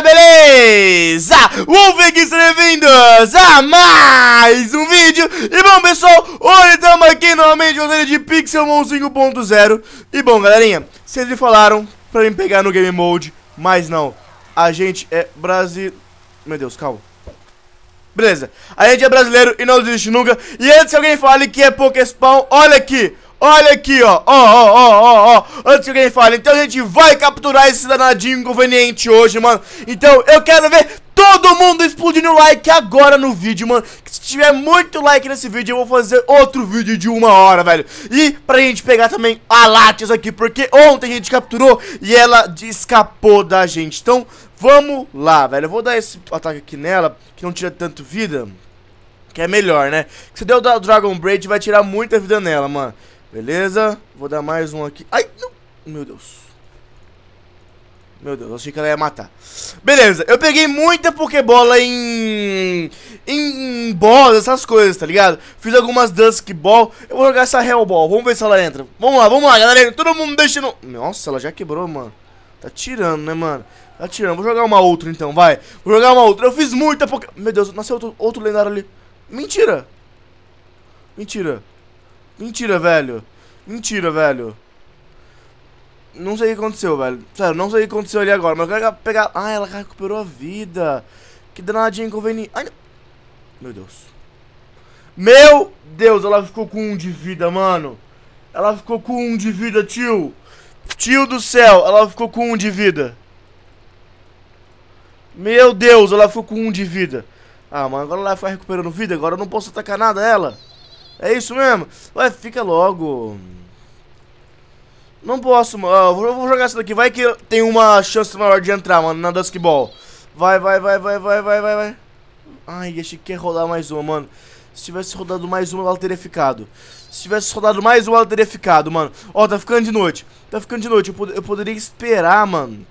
galera, beleza? Wolfing, bem-vindos a mais um vídeo E bom, pessoal, hoje estamos aqui novamente com a de Pixelmon 5.0 E bom, galerinha, vocês me falaram pra me pegar no Game Mode Mas não, a gente é Brasil... Meu Deus, calma Beleza, a gente é brasileiro e não desiste nunca E antes que alguém fale que é Pokéspawn, olha aqui Olha aqui, ó, ó, ó, ó, ó antes que alguém fale. Então a gente vai capturar esse danadinho inconveniente hoje, mano. Então eu quero ver todo mundo explodindo like agora no vídeo, mano. Se tiver muito like nesse vídeo, eu vou fazer outro vídeo de uma hora, velho. E pra gente pegar também a Latias aqui, porque ontem a gente capturou e ela escapou da gente. Então, vamos lá, velho. Eu vou dar esse ataque aqui nela, que não tira tanto vida. Que é melhor, né? Se der o Dragon Braid, vai tirar muita vida nela, mano. Beleza? Vou dar mais um aqui. Ai, não. Meu Deus. Meu Deus, achei que ela ia matar. Beleza, eu peguei muita Pokébola em... Em, em bolas, essas coisas, tá ligado? Fiz algumas Dusk Ball. Eu vou jogar essa Hellball. Vamos ver se ela entra. Vamos lá, vamos lá, galera. Todo mundo deixando... Nossa, ela já quebrou, mano. Tá tirando, né, mano? Tá tirando. Vou jogar uma outra, então, vai. Vou jogar uma outra. Eu fiz muita Poké... Meu Deus, nasceu outro, outro lendário ali. Mentira. Mentira. Mentira, velho. Mentira, velho. Não sei o que aconteceu, velho. Sério, não sei o que aconteceu ali agora, mas eu quero pegar... Ah, ela recuperou a vida. Que danadinha inconveniente. Ai, Meu Deus. Meu Deus, ela ficou com um de vida, mano. Ela ficou com um de vida, tio. Tio do céu, ela ficou com um de vida. Meu Deus, ela ficou com um de vida. Ah, mano, agora ela vai ficar recuperando vida. Agora eu não posso atacar nada ela. É isso mesmo? Ué, fica logo. Não posso, mano. Eu vou jogar isso daqui. Vai que tem uma chance maior de entrar, mano, na Duskball. Vai, vai, vai, vai, vai, vai, vai, vai. Ai, achei que ia rodar mais uma, mano. Se tivesse rodado mais uma, ela teria ficado. Se tivesse rodado mais uma, ela teria ficado, mano. Ó, tá ficando de noite. Tá ficando de noite. Eu, pod eu poderia esperar, mano.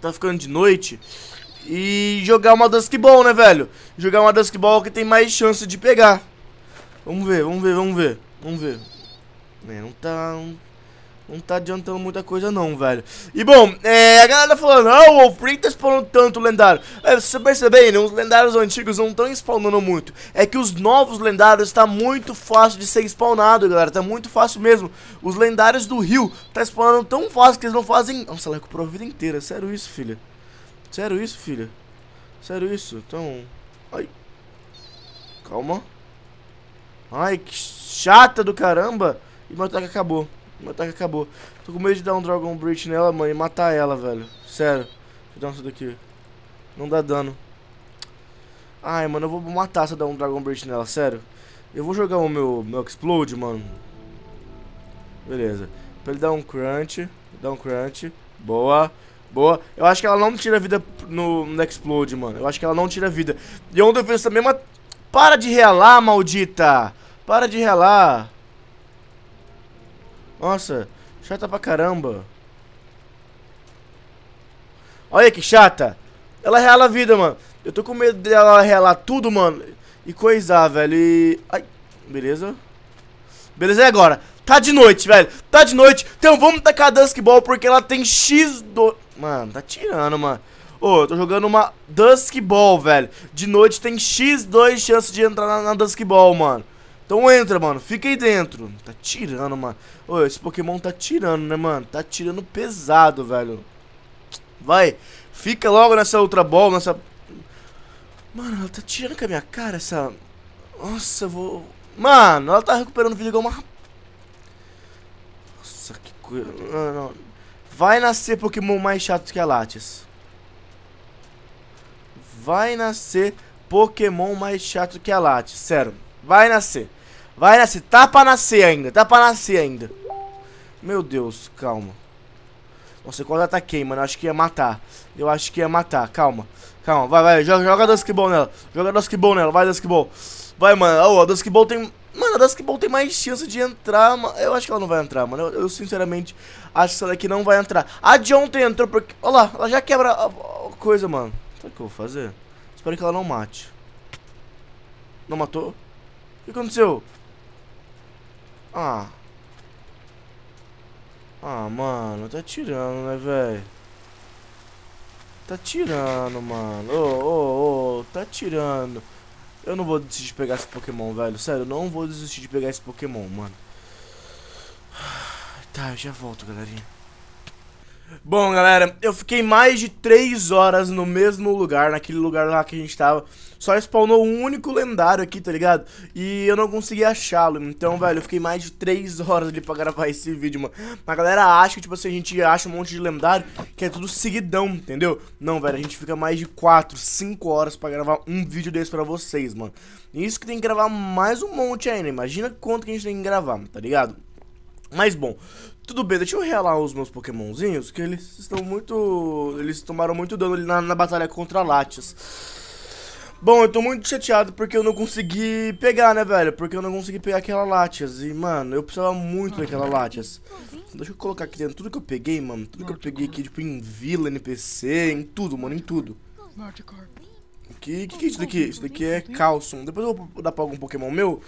Tá ficando de noite. E jogar uma Duskball, né, velho? Jogar uma Duskball que tem mais chance de pegar. Vamos ver, vamos ver, vamos ver. Vamos ver. É, não tá... Não, tá adiantando muita coisa não, velho. E bom, é, a galera tá falando, ah, o Free tá spawnando tanto lendário. É, você né? os lendários antigos não tão spawnando muito. É que os novos lendários tá muito fácil de ser spawnado, galera. Tá muito fácil mesmo. Os lendários do rio tá spawnando tão fácil que eles não fazem... Nossa, ela recuperou a vida inteira. Sério isso, filha? Sério isso, filha? Sério isso? Então... Ai. Calma. Ai, que chata do caramba. E meu ataque acabou. Meu ataque acabou. Tô com medo de dar um Dragon Breach nela, mano, e matar ela, velho. Sério. Deixa eu dar isso daqui. Não dá dano. Ai, mano, eu vou matar se eu dar um Dragon Breach nela, sério. Eu vou jogar o meu, meu Explode, mano. Beleza. Pra ele dar um crunch. Dá um crunch. Boa. Boa. Eu acho que ela não tira vida no, no Explode, mano. Eu acho que ela não tira vida. E ontem é eu fiz essa mesma... Para de relar, maldita! Para de relar. Nossa, chata pra caramba. Olha que chata. Ela rela a vida, mano. Eu tô com medo dela relar tudo, mano. E coisar, velho. E... Ai, beleza. Beleza, é agora. Tá de noite, velho. Tá de noite. Então vamos tacar a Duskball porque ela tem X2... Do... Mano, tá tirando, mano. Ô, oh, eu tô jogando uma Dusk Ball, velho. De noite tem X2 chance de entrar na, na Dusk Ball, mano. Então entra, mano. Fica aí dentro. Tá tirando, mano. Ô, esse Pokémon tá tirando, né, mano? Tá tirando pesado, velho. Vai. Fica logo nessa outra bola, nessa... Mano, ela tá tirando com a minha cara essa... Nossa, eu vou... Mano, ela tá recuperando o vídeo igual uma... Nossa, que coisa... Não, não. Vai nascer Pokémon mais chato que a Latias. Vai nascer Pokémon mais chato que a Latias, sério. Vai nascer. Vai nascer. Tá pra nascer ainda. Tá pra nascer ainda. Meu Deus, calma. Nossa, quando ela mano? eu acho que ia matar. Eu acho que ia matar, calma. Calma, vai, vai, joga, joga Duskball nela. Joga Duskball nela, vai Duskball. Vai, mano, oh, a Duskball tem... Mano, a Duskball tem mais chance de entrar, mano. Eu acho que ela não vai entrar, mano. Eu, eu sinceramente acho que essa daqui não vai entrar. A de entrou porque... Olha lá, ela já quebra a, a coisa, mano. Sabe o é que eu vou fazer? Espero que ela não mate. Não matou? O que aconteceu? Ah. Ah, mano, tá tirando, né, velho? Tá tirando, mano. Ô, ô, ô, tá tirando. Eu não vou desistir de pegar esse Pokémon, velho. Sério, eu não vou desistir de pegar esse Pokémon, mano. Tá, eu já volto, galerinha. Bom, galera, eu fiquei mais de 3 horas no mesmo lugar, naquele lugar lá que a gente tava. Só spawnou um único lendário aqui, tá ligado? E eu não consegui achá-lo. Então, velho, eu fiquei mais de 3 horas ali pra gravar esse vídeo, mano. A galera acha que, tipo assim, a gente acha um monte de lendário, que é tudo seguidão, entendeu? Não, velho, a gente fica mais de 4, 5 horas pra gravar um vídeo desse pra vocês, mano. E isso que tem que gravar mais um monte ainda. Imagina quanto que a gente tem que gravar, tá ligado? Mas bom, tudo bem, deixa eu realar os meus pokémonzinhos, que eles estão muito... Eles tomaram muito dano ali na, na batalha contra Latias. Bom, eu tô muito chateado porque eu não consegui pegar, né, velho? Porque eu não consegui pegar aquela Latias. E, mano, eu precisava muito daquela Latias. Deixa eu colocar aqui dentro tudo que eu peguei, mano. Tudo que eu peguei aqui, tipo, em vila, NPC, em tudo, mano, em tudo. O que, que, que é isso daqui? Isso daqui é Calcium. Depois eu vou dar pra algum pokémon meu...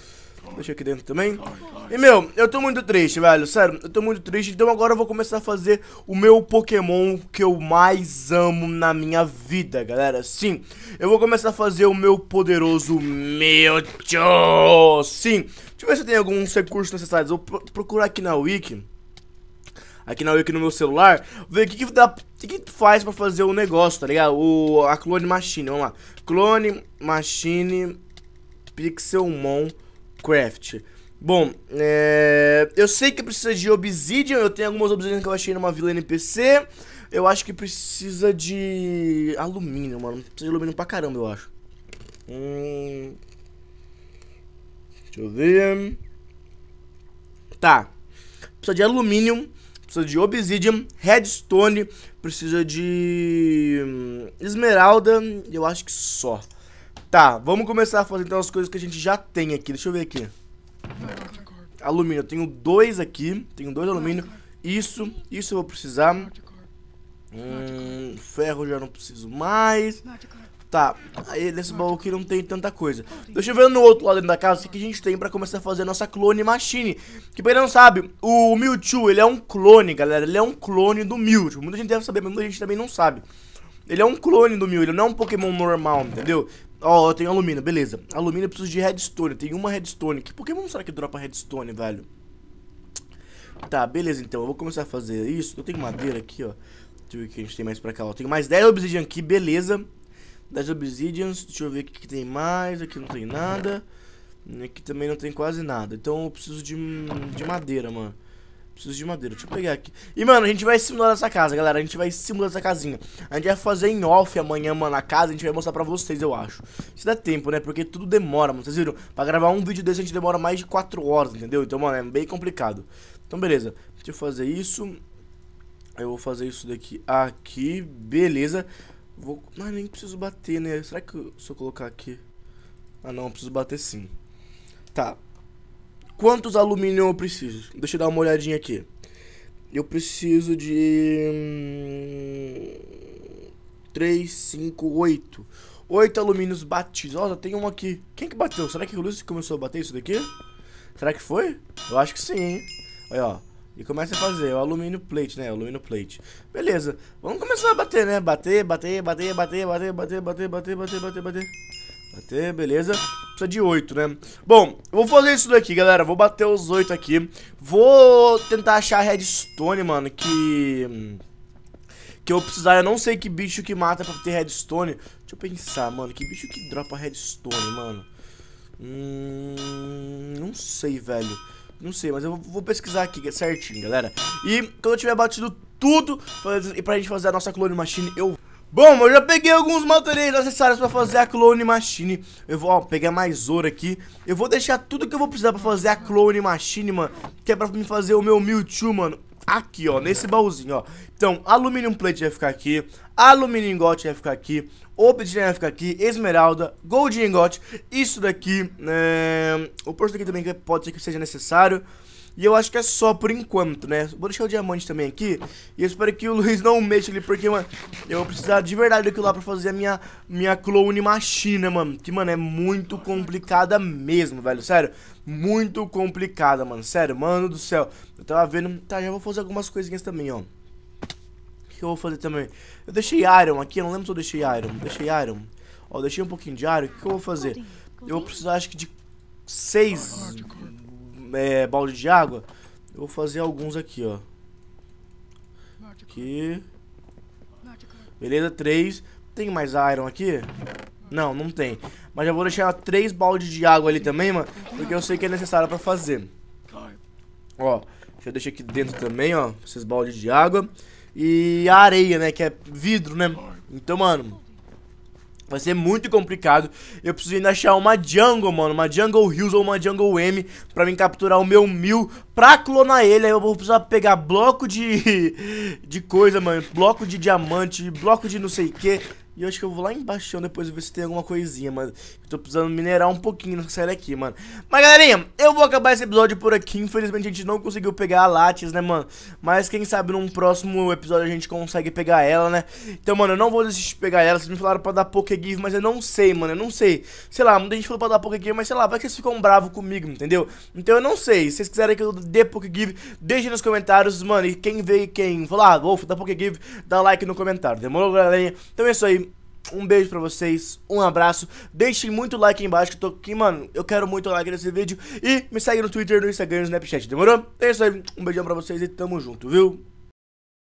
Deixa aqui dentro também. E, meu, eu tô muito triste, velho. Sério, eu tô muito triste. Então agora eu vou começar a fazer o meu Pokémon que eu mais amo na minha vida, galera. Sim, eu vou começar a fazer o meu poderoso Mewtwo. Sim. Deixa eu ver se tem alguns recursos necessários. Vou pro procurar aqui na Wiki aqui na Wiki no meu celular, ver o que, que dá, que faz para fazer o negócio, tá ligado? O a Clone Machine, vamos lá. Clone Machine Pixelmon Craft. Bom, é... eu sei que precisa de obsidian, eu tenho algumas obsidian que eu achei numa vila NPC. Eu acho que precisa de alumínio, mano. Precisa de alumínio pra caramba, eu acho. Hum... Deixa eu ver. Tá. Precisa de alumínio, precisa de obsidian, redstone, precisa de hum, esmeralda, eu acho que só. Tá, vamos começar a fazer então as coisas que a gente já tem aqui. Deixa eu ver aqui. Alumínio, eu tenho dois aqui. Tenho dois alumínio. Isso, isso eu vou precisar. Hum, ferro já não preciso mais. Tá, aí nesse baú aqui não tem tanta coisa. Deixa eu ver no outro lado da casa o que a gente tem pra começar a fazer a nossa clone machine. Que pra quem não sabe, o Mewtwo, ele é um clone, galera. Ele é um clone do Mewtwo. Muita gente deve saber, mas muita gente também não sabe. Ele é um clone do Mew, ele não é um Pokémon normal, entendeu? Ó, oh, eu tenho alumínio, beleza. Alumínio eu preciso de redstone. Tem uma redstone. Que Pokémon será que dropa redstone, velho? Tá, beleza então. Eu vou começar a fazer isso. Eu tenho madeira aqui, ó. Deixa eu ver o que a gente tem mais pra cá, ó. Tenho mais 10 obsidian aqui, beleza. 10 obsidians. Deixa eu ver o que, tem mais. Aqui não tem nada. Aqui também não tem quase nada. Então eu preciso de, hum, de madeira, mano. Preciso de madeira, deixa eu pegar aqui. E, mano, a gente vai simular essa casa, galera. A gente vai simular essa casinha. A gente vai fazer em off amanhã, mano, a casa. A gente vai mostrar pra vocês, eu acho. Se dá tempo, né? Porque tudo demora, mano. Vocês viram? Pra gravar um vídeo desse, a gente demora mais de 4 horas, entendeu? Então, mano, é bem complicado. Então, beleza. Deixa eu fazer isso. Eu vou fazer isso daqui aqui. Beleza. Vou... Mas nem preciso bater, né? Será que eu... se eu colocar aqui... Ah, não. Preciso bater sim. Tá. Quantos alumínio eu preciso? Deixa eu dar uma olhadinha aqui. Eu preciso de... 3, 5, 8. 8 alumínios batidos. Nossa, tem um aqui. Quem que bateu? Será que o Lúcio começou a bater isso daqui? Será que foi? Eu acho que sim, hein? Olha, ó. E começa a fazer o alumínio plate, né? O alumínio plate. Beleza. Vamos começar a bater, né? Bater, bater, bater, bater, bater, bater, bater, bater, bater, bater, bater até beleza. Precisa de 8, né? Bom, vou fazer isso daqui, galera. Vou bater os 8 aqui. Vou tentar achar a redstone, mano, que... Que eu precisar. Eu não sei que bicho que mata pra ter redstone. Deixa eu pensar, mano. Que bicho que dropa redstone, mano? Hum... Não sei, velho. Não sei, mas eu vou pesquisar aqui certinho, galera. E quando eu tiver batido tudo e pra gente fazer a nossa clone machine, eu Bom, eu já peguei alguns materiais necessários pra fazer a clone machine Eu vou, ó, pegar mais ouro aqui Eu vou deixar tudo que eu vou precisar pra fazer a clone machine, mano Que é pra me fazer o meu Mewtwo, mano Aqui, ó, nesse baúzinho, ó Então, aluminium plate vai ficar aqui Alumínio ingot vai ficar aqui Obsidian vai ficar aqui, esmeralda Gold ingot, isso daqui é... O posto aqui também pode ser que seja necessário e eu acho que é só por enquanto, né? Vou deixar o diamante também aqui. E eu espero que o Luiz não mexa ali, porque, mano, eu vou precisar de verdade daquilo lá pra fazer a minha, minha clone machina, mano. Que, mano, é muito complicada mesmo, velho. Sério, muito complicada, mano. Sério, mano do céu. Eu tava vendo... Tá, já vou fazer algumas coisinhas também, ó. O que eu vou fazer também? Eu deixei Iron aqui, eu não lembro se eu deixei Iron. Deixei Iron. Ó, deixei um pouquinho de Iron. O que eu vou fazer? Eu vou precisar, acho que, de seis é, balde de água. Eu vou fazer alguns aqui, ó. Aqui. Beleza, três. Tem mais iron aqui? Não, não tem. Mas eu vou deixar três baldes de água ali também, mano. Porque eu sei que é necessário pra fazer. Ó, deixa eu deixar aqui dentro também, ó. Esses baldes de água. E a areia, né? Que é vidro, né? Então, mano, Vai ser muito complicado. Eu preciso ainda achar uma jungle, mano. Uma jungle hills ou uma jungle M pra mim capturar o meu mil pra clonar ele. Aí eu vou precisar pegar bloco de... de coisa, mano. Bloco de diamante, bloco de não sei o que. E eu acho que eu vou lá embaixo depois ver se tem alguma coisinha, mano. Eu tô precisando minerar um pouquinho nessa série aqui, mano. Mas, galerinha, eu vou acabar esse episódio por aqui. Infelizmente, a gente não conseguiu pegar a Lattes, né, mano? Mas, quem sabe, num próximo episódio a gente consegue pegar ela, né? Então, mano, eu não vou desistir de pegar ela. Vocês me falaram pra dar Pokégive, mas eu não sei, mano. Eu não sei. Sei lá, muita gente falou pra dar Pokégive, mas sei lá, vai que vocês ficam bravos comigo, entendeu? Então, eu não sei. Se vocês quiserem que eu dê Pokégive, deixem nos comentários, mano. E quem vê quem... Vou lá, ah, Wolf, dá Pokégive, dá like no comentário. Demorou, galerinha? Então é isso aí. Um beijo pra vocês, um abraço. Deixem muito like aí embaixo que eu tô aqui, mano. Eu quero muito like nesse vídeo. E me segue no Twitter, no Instagram e no Snapchat, demorou? É isso aí. Um beijão pra vocês e tamo junto, viu?